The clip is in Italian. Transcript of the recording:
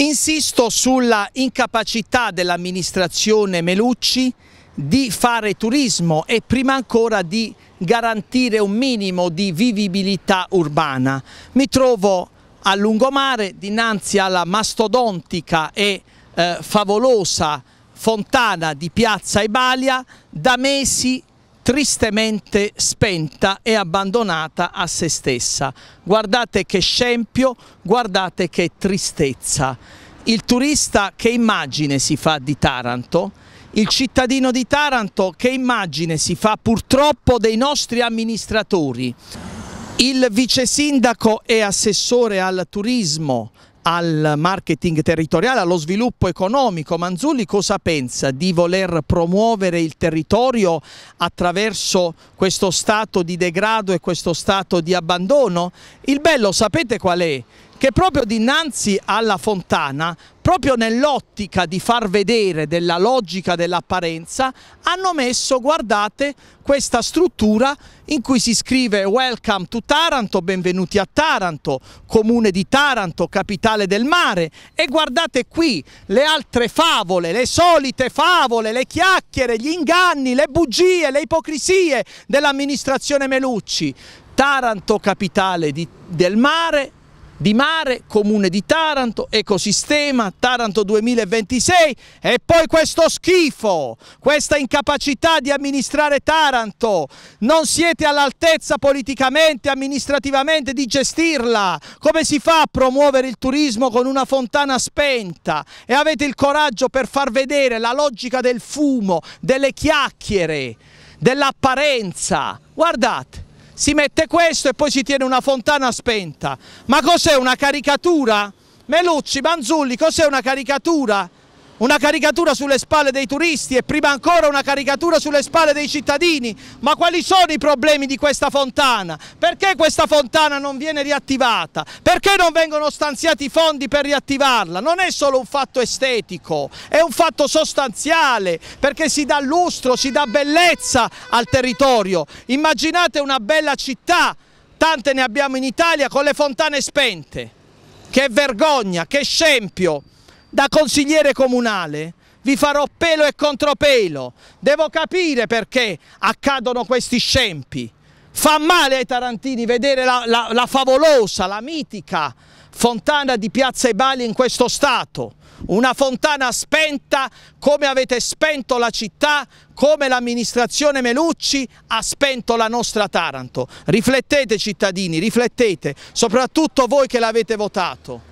Insisto sulla incapacità dell'amministrazione Melucci di fare turismo e prima ancora di garantire un minimo di vivibilità urbana. Mi trovo a lungomare dinanzi alla mastodontica e eh, favolosa fontana di Piazza Ibalia da mesi tristemente spenta e abbandonata a se stessa. Guardate che scempio, guardate che tristezza il turista che immagine si fa di Taranto, il cittadino di Taranto che immagine si fa purtroppo dei nostri amministratori. Il vice sindaco e assessore al turismo, al marketing territoriale, allo sviluppo economico. Manzulli cosa pensa di voler promuovere il territorio attraverso questo stato di degrado e questo stato di abbandono? Il bello sapete qual è? che proprio dinanzi alla fontana, proprio nell'ottica di far vedere della logica dell'apparenza, hanno messo, guardate, questa struttura in cui si scrive Welcome to Taranto, benvenuti a Taranto, comune di Taranto, capitale del mare e guardate qui le altre favole, le solite favole, le chiacchiere, gli inganni, le bugie, le ipocrisie dell'amministrazione Melucci. Taranto capitale di, del mare di mare, comune di Taranto, ecosistema, Taranto 2026 e poi questo schifo, questa incapacità di amministrare Taranto, non siete all'altezza politicamente, amministrativamente di gestirla, come si fa a promuovere il turismo con una fontana spenta e avete il coraggio per far vedere la logica del fumo, delle chiacchiere, dell'apparenza, guardate si mette questo e poi si tiene una fontana spenta. Ma cos'è una caricatura? Melucci, Manzulli, cos'è una caricatura? una caricatura sulle spalle dei turisti e prima ancora una caricatura sulle spalle dei cittadini. Ma quali sono i problemi di questa fontana? Perché questa fontana non viene riattivata? Perché non vengono stanziati i fondi per riattivarla? Non è solo un fatto estetico, è un fatto sostanziale perché si dà lustro, si dà bellezza al territorio. Immaginate una bella città, tante ne abbiamo in Italia, con le fontane spente. Che vergogna, che scempio! da consigliere comunale vi farò pelo e contropelo, devo capire perché accadono questi scempi. Fa male ai tarantini vedere la, la, la favolosa, la mitica fontana di Piazza Ebali in questo stato, una fontana spenta come avete spento la città, come l'amministrazione Melucci ha spento la nostra Taranto. Riflettete cittadini, riflettete, soprattutto voi che l'avete votato.